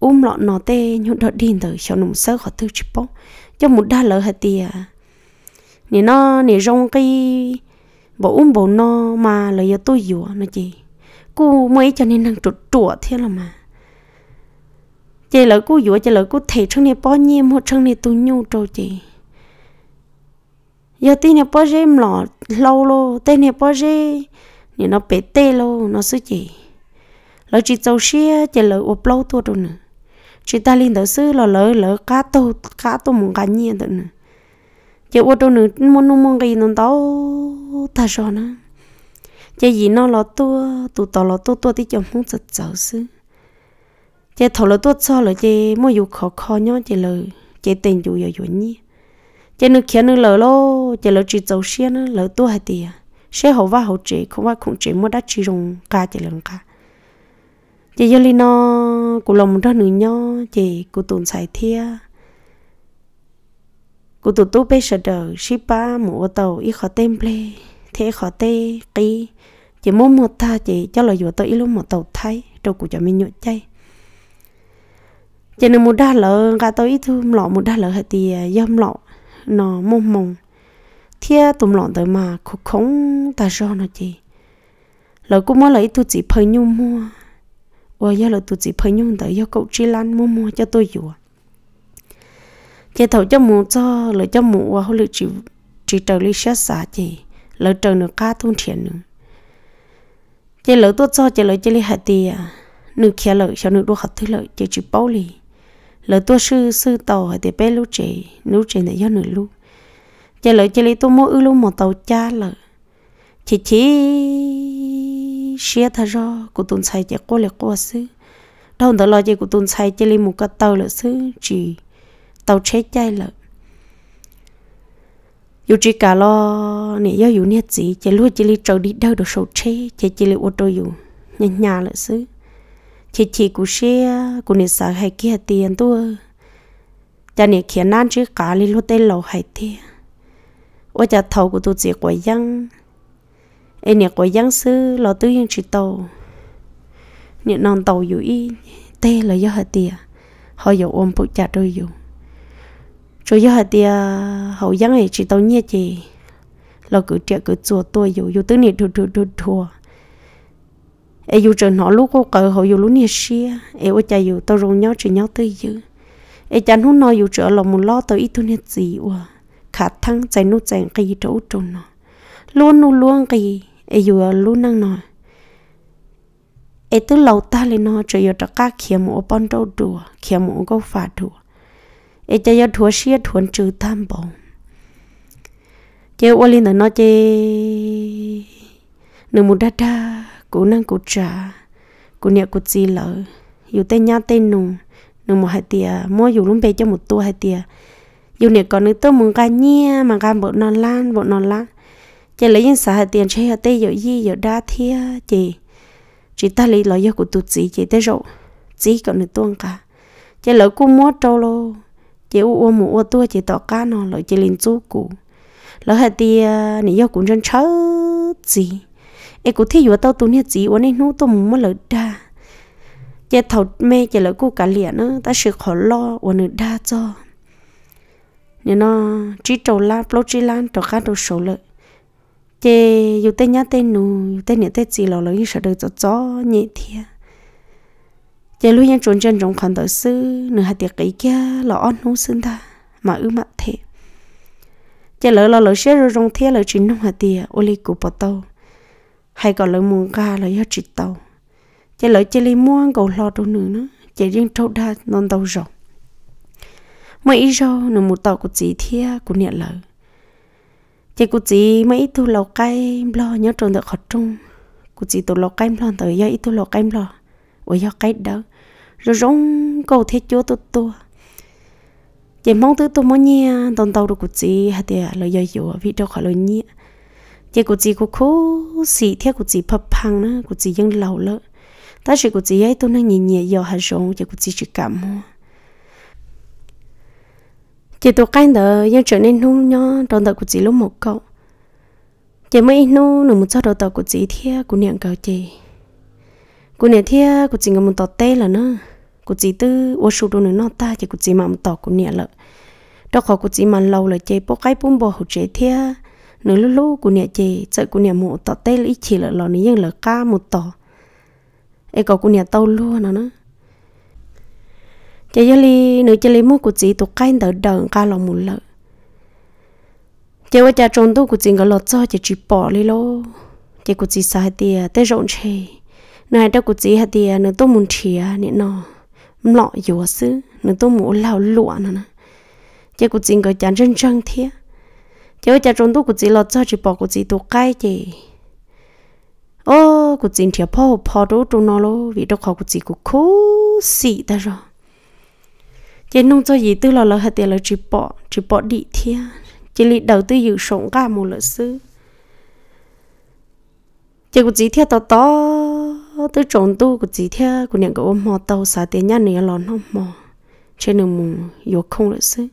um lọ nó tê nhau đợt đi tới cho nụ sơ khỏi tư chụp bó cho một đa lỡ hạt tìa nhẹ nó nhẹ rong cây bộ um bộ nó mà lời giờ tôi dùa nó chị cô mấy cho nên đang trụt trụa thế là mà chị lỡ cô dùa chị lỡ cô thể trong này bó nhiêm một trong này tôi nhu trâu chị giờ tin này bó nhiêu lọ lâu lô tê này bó nhiêu thì nó bé tê lô nó sứ chỉ lỡ chỉ châu xia chỉ lỡ ốp lâu tua đồ nữa chỉ ta lên đầu sư là lỡ lỡ cá tô cá tô mùng cá nhiên đồ nữa chỉ ô đồ nữa muốn nu mong gì nó tao ta cho nó chỉ gì nó là tua tụ tao là tua tua thì chồng không giật giàu sư chỉ thầu là tua cho là chỉ mua dù khó khó nhau chỉ lỡ chỉ tiền dù giờ dù nhí chỉ nữa kia nữa lỡ lô chỉ lỡ chỉ châu xia nữa lỡ tua hai tiền sẽ hậu và hậu chế không phải cũng chế mua đã chỉ dùng cả chỉ lần cả chị giờ li nó cụ lòng đó nữa nhó chị cụ tồn xài thia cụ tụ tụ bây giờ đờ ship ba mua tàu ít khó tem ple thế khó tê kí chị muốn một tha chị cho lời vừa tới ít lúc một tàu thay đâu của cho mình nhộn chay chị nên mua đa lợ cả tôi ít thu lọ mua đa lợ thì à, dâm lọ nó mông mông thia tụm lọn tới mà khổ khổng ta cho nó chị lỡ cũng mới lấy tụi chỉ phơi nhung mua và giờ lỡ tụi chỉ phơi nhung tới do cậu chỉ lăn mua mua cho tôi dùa à. chị thầu cho mua cho lỡ cho mua và hồi lỡ chỉ chỉ trời lý sát xả chị lỡ trời nữa cá thun thiện nữa chị lỡ tôi cho chị lỡ chị lý hạt tiền à. nữ kia lỡ cho nữ đua học thứ lỡ chị chịu bao lì lỡ tôi sư sư tàu hạt tiền bé lúc chị lúc chị này do nữ lúc giờ lỡ chơi tôi mua ư luôn một tàu cha lỡ chỉ chỉ xia thà ro của tuần sai chỉ qua lại qua xứ đâu đó lo chơi của tuần sai chơi một cái tàu lỡ xứ chỉ tàu chế chay lỡ dù chỉ cả lo nè giáo dù nè gì chỉ luôn chỉ li trâu đi đâu được sầu chế chỉ chỉ li ô tô dù nhà nhà lỡ xứ chỉ chỉ của xe của nè sợ hay kia tiền tôi cha nè khiến nan chứ cả li luôn tên lầu hay tiền 我家头骨都结果样，哎，你果样是老都用去刀，你弄刀有一，对了要下地，好有我不家都有，就要下地好样哎，去刀捏去，老 cứ tiếc cứ 做多有，有等你拖拖拖拖，哎，有阵 họ lúc có cỡ họ 有 lúc nhiệt xe, ai ở nhà 有都容 nhau chỉ nhau tới giờ, ai chẳng hôm nào 有 trận là muốn lo tới ít thu nhiệt gì quá khả thăng chạy nút chạy cái chỗ trốn nó luôn nu luôn cái ấy vừa luôn năng nó ấy từ lâu ta lên nó chỉ có các kia mũ bắn trâu đùa kia mũ có phá đùa ấy chỉ có thua xia thua trừ tham bổng chế ô lên nó chế nửa một đa đa cố năng cố trả cố niệm cố gì lỡ dù tên nhá tên nù nửa một hai tia mua dù lúc bé cho một tua hai tia dù nè có nữ tôi muốn nhia mà cái bộ non lan bộ non lan chỉ lấy những xã hội tiền chơi hạt tây rồi gì rồi đa thia chị chỉ ta lấy lời do của tụt chị chị tới rồi chị còn nữ tuông cả chỉ lỡ cô mua trâu lô chị u u mua u tua chị tỏ cá nó lỡ chị liền chú cụ lỡ hạt tây à, nè do cũng chân chớ chị em cũng thấy vừa tao tụi nè chị u nên nú tôi muốn mua đa chị thầu mê chị lỡ cô cả liền nữa ta sự khó lo u nữ đa cho nên nó chỉ trâu la bố chỉ lan trầu khác đâu sổ lợi chê dù tên nhát tên nù dù tên nhát tên gì lò lò như sợ đời cho chó nhẹ thia chê lúc nhá trốn chân trong khoản tờ sư nửa hạt tiệc ấy kia lò ăn hú xương ta mà ư mặt thế chê lỡ lò lỡ xe rồi rong thia lỡ chính nông hạt tiệc ô li cụ bò tàu hay còn lỡ muốn ga lỡ nhá trị tàu chê lỡ chê lì mua cầu lò đồ nữa nữa riêng trâu đa non tàu rộng mấy ít rau nó một tàu của chị thia của nhẹ lời chị của chị mấy ít tu lầu cây lo nhớ trộn được khọt trung của chị tu lò cây lo tới giờ ít tu lò cây lo ở giờ cây đó rồi rong cầu thế chúa tu tu chị mong tới tôi mong nhia tàu tàu được của chị hay thì lời giờ hiểu vì đâu khỏi lời nhia chị của chị của cô xì theo của chị phập phăng nữa của chị vẫn lầu lợ ta sẽ của chị ấy tôi đang nhìn nhẹ giờ hạt rong chị của chị chỉ cảm mua chị tôi cái đó nhưng trở nên nung nhó đòn tàu của chị lúc một cậu chị mới nô nửa một sao đầu tàu của chị thia của niệm cậu chị của niệm thia của chị ngầm một tàu tê là nó, của chị tư ô sụt đồ nửa nó ta chị của chị mà một tàu của niệm lợ đó khó của chị mà lâu là chị bố cái bún bò hụt chị thia nửa lúc lúc của niệm chị chợ của niệm một tàu tê là ít chỉ là lò nữa nhưng là ca một tàu ấy có của niệm tàu luôn nó nữa chỉ cho li nữ chỉ li mua của chị tụ cái đỡ đỡ cả lòng mù lợ chỉ qua cha trôn tu của chị gọi lọt cho chỉ chỉ bỏ li lô chỉ của chị sai tiền tới rộn chê này đâu của chị hạt tiền nữ tu muốn chia nè nọ, nọ yếu xứ nữ tu muốn lao lụa nè chỉ của chị gọi chán chân chân thiệt chỉ qua cha trôn tu của chị lọt cho chỉ bỏ của chị tụ cái chị ô của chị thiệt phô phô đâu tụ nó lô vì đâu khó của chị của cố xị ta rồi chỉ nông cho gì tư lo lỡ hết tiền là chỉ bỏ chỉ bỏ đi thia chỉ lì đầu tư dự sống cả một lỡ sư chỉ cũng chỉ thia to to tư trộn tu của chỉ thia của những cái ôm mò tàu xả tiền nhà này lòn không mò trên đường mù yếu không lỡ sư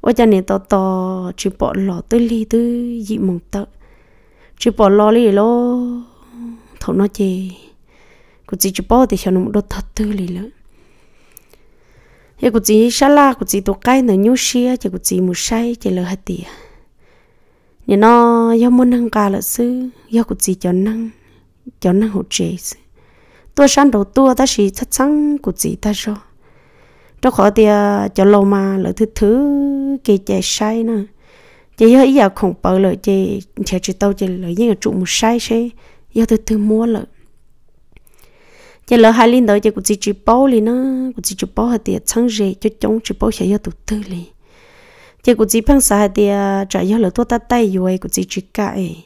ở nhà này to to chỉ bỏ lọ tư lì tư dị mùng tợ chỉ bỏ lọ lì lo thầu nó chê cũng chỉ chỉ bỏ thì cho nó một đốt thật tư lì lắm giờ cụ chỉ xả la cụ chỉ tổ cái nở nhú xia giờ cụ chỉ một say giờ lỡ hết tiệt giờ nó giờ muốn nâng ca là sư giờ cụ chỉ cho nâng cho nâng hỗ trợ sư tôi sáng đầu tua ta chỉ chắc chắn cụ chỉ ta rồi trong khỏi thì cho lô mà lỡ thứ thứ kê chạy say nữa chỉ giờ ý giờ không bảo lỡ chỉ chỉ chỉ tao chỉ lỡ những trụ một say say giờ thứ thứ mua lỡ chỉ lỡ hai linh đó chỉ cũng chỉ chụp bao liền nó cũng chỉ chụp bao hạt tiền sáng rề cho chống chụp bao sẽ do tụt tư liền chỉ cũng chỉ phăng xả hạt tiền trả do lỡ tôi ta tay rồi cũng chỉ chụp cãi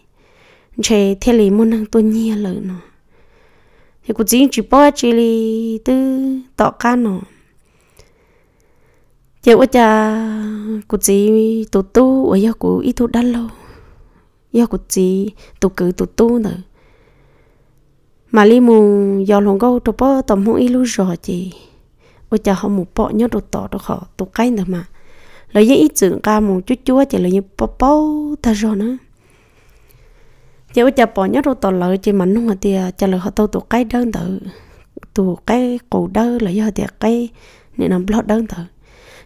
chỉ thế liền muốn năng tôi nhia lỡ nó thì cũng chỉ chụp bao chỉ li tư tọ cá nó chỉ ở cha cũng chỉ tụt tu ở do cũng ít tụt đan lâu do cũng chỉ tụt cử tụt tu nữa mà li mù giờ lòng gâu, tụp bơ tầm hông ilu rõ chị ôi chả họ mù bọ nhớ đồ tỏ đồ họ tụ cái nữa mà lời những ít trưởng ca mù chút chúa chỉ là như bọ bọ ta rồi nữa chị ôi chả bọ nhớ đồ tỏ lời chị mạnh không thì chả lời họ tao tụ cái đơn tự tụ cái cổ đơn là do thì cái nên làm lót đơn tự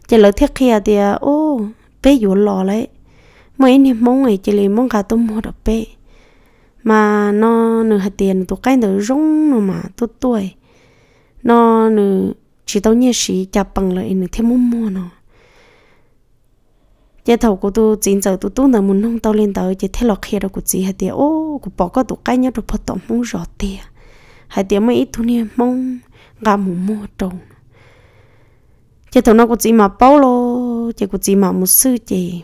chị lời thiết kia thì ô bé dụ lò lấy mấy niệm mong ngày chị liền mong cả tôi mua được bé mà nó nửa hạt tiền tụ cái nửa rong nó mà tụ tuổi nó nửa chỉ tao nhớ sĩ chập bằng lại nửa thêm mua mua nó cái thầu của tôi chính giờ tôi tôi nửa muốn nông tao lên tới chế thế lọt kia đâu của chị hạt tiền ô của bỏ có tụ cái nhớ rồi bắt tao muốn rõ tiền hạt tiền mấy ít thôi nè mong gà mù mua trồng cái thầu nó của chị mà bao lô cái của chị mà một sư chị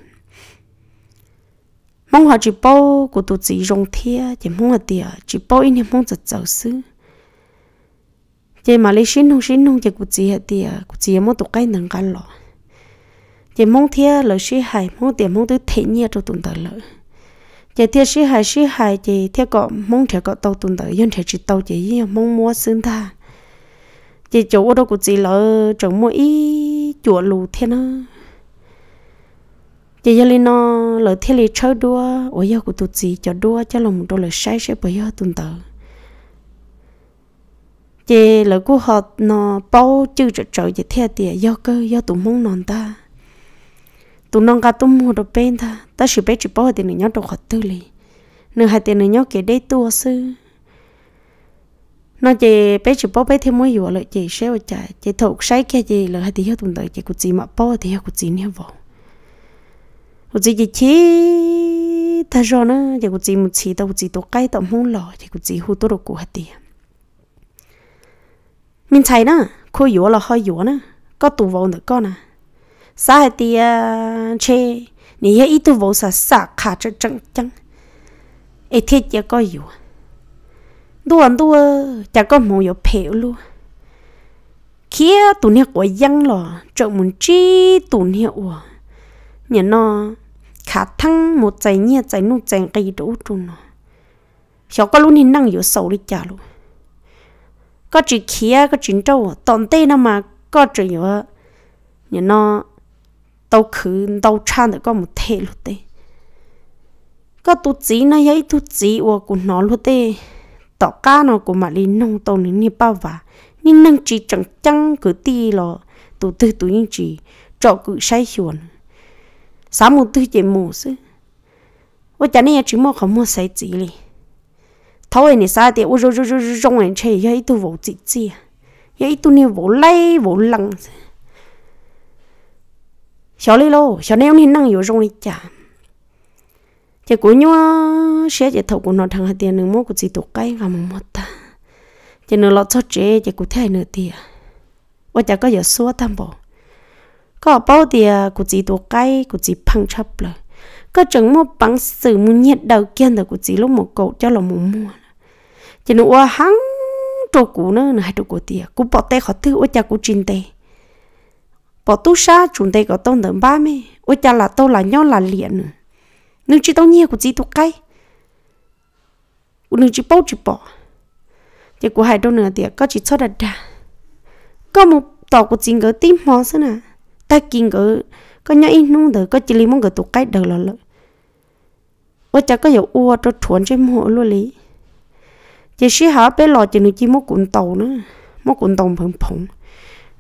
mong họ chỉ bao của tụi chị rong thia chỉ mong họ tiệt chỉ bao in mong giật giàu xứ chỉ mà lấy xin không xin không chỉ của chị hết tiệt của chị mong tụi cái nâng cái lọ chỉ mong thia là xí hài mong tiệt mong tụi thế nhia cho tụi tớ lợ chỉ thia xí hài xí hài chỉ thia cọ mong thia cọ tàu tụi tớ yên thia chỉ tàu chỉ mong mua xương ta chỉ chỗ đó của chị lợ chẳng mua ý chuột lù thế nữa giờ giờ lên nó lời thiết lý chơi đua ở giờ của tụi gì cho đua cho lòng đôi lời sai sẽ bây giờ tuần tự chị lời của họ nó bao chữ trở trở chị theo tiền do cơ do tụi mong non ta tụi non cả tụi mua đồ bên ta ta chỉ bé chỉ bao tiền nhỏ đồ họ tư lì nửa hai tiền nhóc kể đây tua sư nó chị bé chỉ bao bé thêm mới vừa lợi chị sẽ ở chạy chị thục sai kia chị lời hai tiền tuần tự chị của chị mà bao thì của chị nha vợ 我自己去，他说呢，结果自己没吃到，自己都改到懵了，结果自己好多都过下的。mình thấy nè, cô yếu là hơi yếu nè, có tù vô nữa con nè. Sao hay thì chê, ít tù vô sa sa khá chân chân chân, ấy thiết có yếu. Đua đua, chả có mong yếu phèo luôn. Kia tụi nè của dân lò, trộn muốn chi tụi nè của, nhà nó khả thăng một trái nhẹ trái nụ trái cây đổ trùn nó hiểu có luôn hình năng yếu sâu đi chả luôn có chỉ kia có chuyện trâu tòn tê nó mà có chỉ yếu nhớ nó tàu khứ tàu chan được có một thế luôn tê có tu chí nó ấy tu chí của của nó luôn tê tỏ cá nó của mà lên nông tàu nên như bao vả nhưng năng chỉ chẳng chăng cứ ti lo tu tư tu những chỉ trọ cứ sai chuẩn sáu mùa tư chế mùa sư ô chả nên chỉ mua không mua sai gì li thâu này sao thì ô rô rô rô rong này chơi vậy tôi vô gì gì vậy tôi nhiều vô lấy vô lăng 小李喽，小李你能有容易家？这姑娘写这头姑娘长还点能摸个几多改个么么哒？这能老早这这姑太能的，我家个有说淡薄。có bao địa của chỉ tổ cây của chỉ phăng chấp lời có chẳng một bằng sự muốn nhiệt đầu kiên là của chỉ lúc một cậu cho là một mua chỉ nó oa hăng trâu cũ nữa là hai trâu của tiề cú bỏ tay khó thứ ôi cha cú chín tay bỏ tu sa chúng tay có tông tầm ba mươi ôi cha là tao là nhau là liền nữa nhưng chỉ tao nhiều của chỉ tổ cây nhưng chỉ bao chỉ bỏ chỉ của hai trâu nữa tiề có chỉ cho đặt đà có một tàu của chị cái tim hoa thế nè ta kinh gỡ có nhớ ít nung được có chỉ lý mong gỡ tụ cái đầu lợn lợn ủa chả có hiểu ua cho chuẩn cho mộ luôn lý chỉ sĩ hả bé lò chỉ nuôi chỉ mốt cuốn tàu nữa mốt cuốn tàu phồng phồng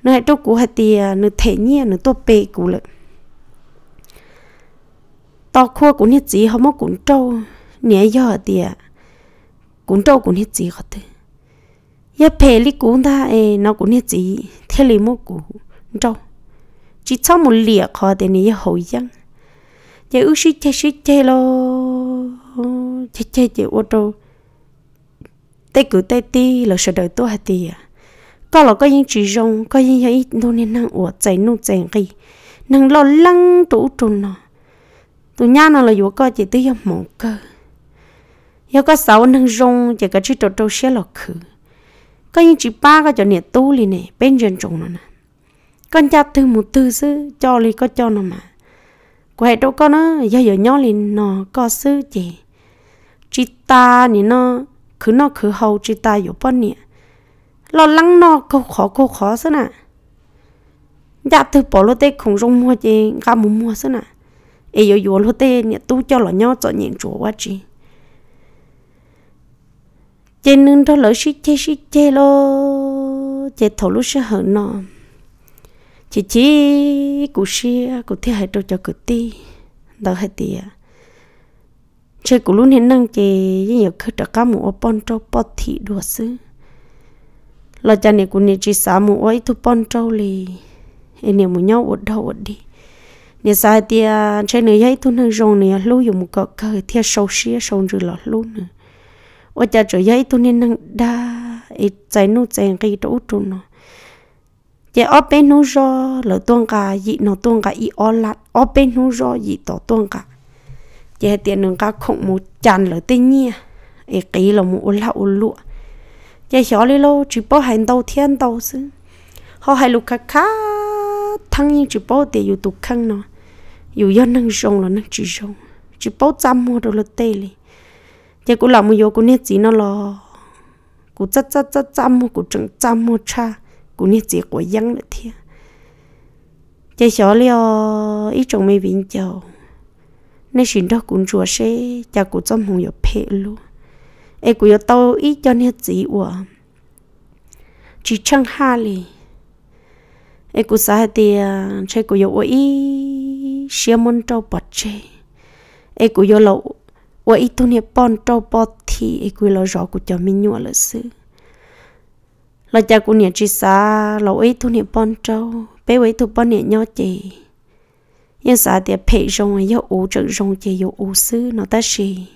nơi hai cho cú hạt tìa nơi thể nhia nơi tôi bê cú lợn tao khua cũng hết gì họ mốt cuốn trâu nhẹ giờ tìa cuốn trâu cũng hết gì họ thế giờ phe li cuốn ta e nó cũng hết gì thế li mốt cuốn trâu chỉ cho một lìa khó để này hồi dân giờ ước sĩ chơi sĩ chơi lo chơi chơi chơi ô tô tay cử tay ti là sợ đời tôi hạt ti à có là có những chỉ rong có những ấy nô nên năng ủa chạy nô chạy gì năng lo lăng tủ trùn nó tụ nhà nó là vừa có chỉ tới giờ mỏng cơ giờ có sáu năng rong chỉ có chỉ trâu trâu xe lọt khử có những chỉ ba cái cho nhiệt tu liền này bên dân trồng nó nè con cha từ một từ sư cho li có cho nó mà quẹt đâu con á giờ giờ nhỏ li nó có sư chị chị ta nè nó cứ nó cứ hầu chị ta yếu bọn nè lo lắng nó câu khó câu khó sao nè dạ từ bỏ lô tê không rong mua chị gà mua mua sao nè ấy yếu yếu lô tê nè tu cho lo nhỏ cho nhện chúa quá chị chị nương đó lỡ xí chê xí chê lo chị thổ lúc sẽ hở nọ chị chị cụ xia cụ thiết hệ trâu cho cụ ti đó hệ ti à chơi cụ luôn hiện năng chị với nhiều khi trở cá mù ở bon trâu bò thị đồ sư lo cha này cụ này chỉ xả mù ấy thu pon trâu lì em nhiều mù nhau ổn đâu ổn đi nè sai à, chơi này ấy thu năng rong này lú dùng một cọ cờ thiết sâu xia sâu rồi lọt luôn nữa ôi cha trời ấy thu nên năng đa ít trái nụ trái cây trâu trâu nó giờ open bên nó cho lỡ tuôn cả gì nó tuôn cả ý ở lại ở bên nó cho gì tổ tuôn cả giờ tiền nó cả không một chăn lỡ tên nhia ấy cái là một là một lụa giờ xóa đi lô chỉ bảo hành đầu thiên đầu sư họ hay lục khác khác thằng như chỉ bảo tiền yêu tục khăn nó yêu dân năng rong là năng chỉ rong chỉ bảo chăm mua đồ lỡ tê li giờ cũng làm một vô cũng nét gì nó lo cũng chắc chắc chắc chăm mua cũng chẳng chăm mua cha cú như chỉ của dân nữa thì chơi chó liều ít trong mấy viên chầu nên xin đó cũng chùa xe cha cũng trong hồng yếu phê luôn ai cũng yếu tao ít cho nên chỉ của chỉ chẳng hà li ai cũng sai thì chơi cũng yếu ít xem môn trâu bọt chơi ai cũng yếu là 我一多年帮照包体，一个老绕过叫民谣了事。lo cha cũng nhận chỉ xa lo ấy thu niệm bon trâu bé ấy thu bon niệm nhau chị nhưng xã thì phê rong ấy yêu ủ trận rong chị yêu u sư nó ta gì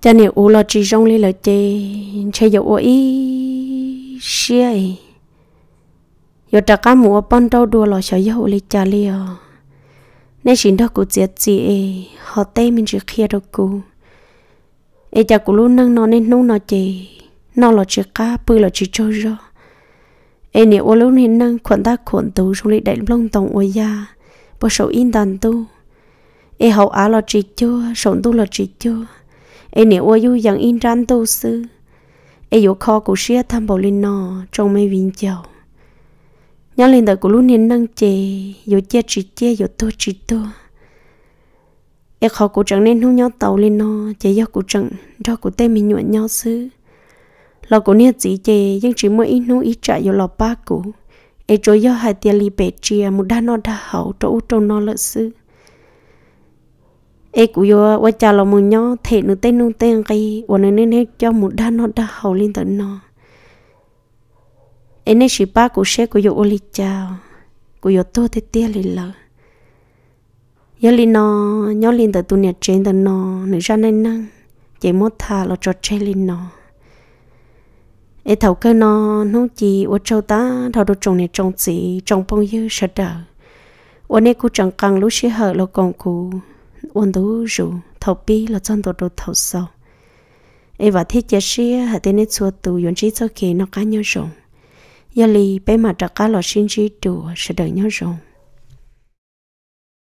cha niệm u lo chỉ rong lấy lời chị chơi yêu ấy xia yêu trả cá mũ bon trâu đua lo sợ yêu lấy cha liều nên chỉ đó cũng chết chị họ tay mình chỉ kia đó cũng ê cha cụ luôn nâng nó nên nung nó chì nó là chỉ cá bự là chỉ chơi rồi e nè ô lúc nên nâng khuẩn ta khuẩn tu trong lịch đại long tổng ô gia bỏ sầu in tàn tu ê hậu á là chỉ chưa sống tu là chỉ chưa ê nè ô yêu yang in ran tu sư ê yêu kho cụ xia tham bảo linh nó trong mấy viên chầu nhớ lên đời cụ luôn nên nâng chè yêu che chỉ che yêu tu chỉ tu em khó cố chẳng nên không nhau tàu lên nó chỉ do cố trần do cố tê mình nhuận nhau xứ lò cố nia chỉ chê nhưng chỉ mỗi ít nô ít trả vô lò ba cố em trôi do hai tia li bể chia một đa nó đa hậu cho trâu trâu nó lợn xứ em cố vô qua trả lò một nhau thể nửa tê nông tên cái và nên nên hết cho một đa nó đa hậu lên tận nó em nên chỉ ba cố sẽ cố vô ô li chào cố vô tô thế tia li lợn giờ linh nó nhớ linh từ tu nhà trên từ nó nữa ra nên năng chỉ mất thà lo cho chơi linh nó ế thầu cơ nó nó chỉ ở châu ta thầu được trồng này trồng gì trồng bông như sợ đỡ ở nơi cô chẳng cần lúc xí hở lo còn cô ôn đủ rủ thầu bi là chân đồ đồ thầu sâu ế và thiết chế xí hả tên ấy xua tù yốn trí cho kì nó cá nhau rộng giờ lì bé mà trả cá lo xin trí tù sợ đợi nhau rộng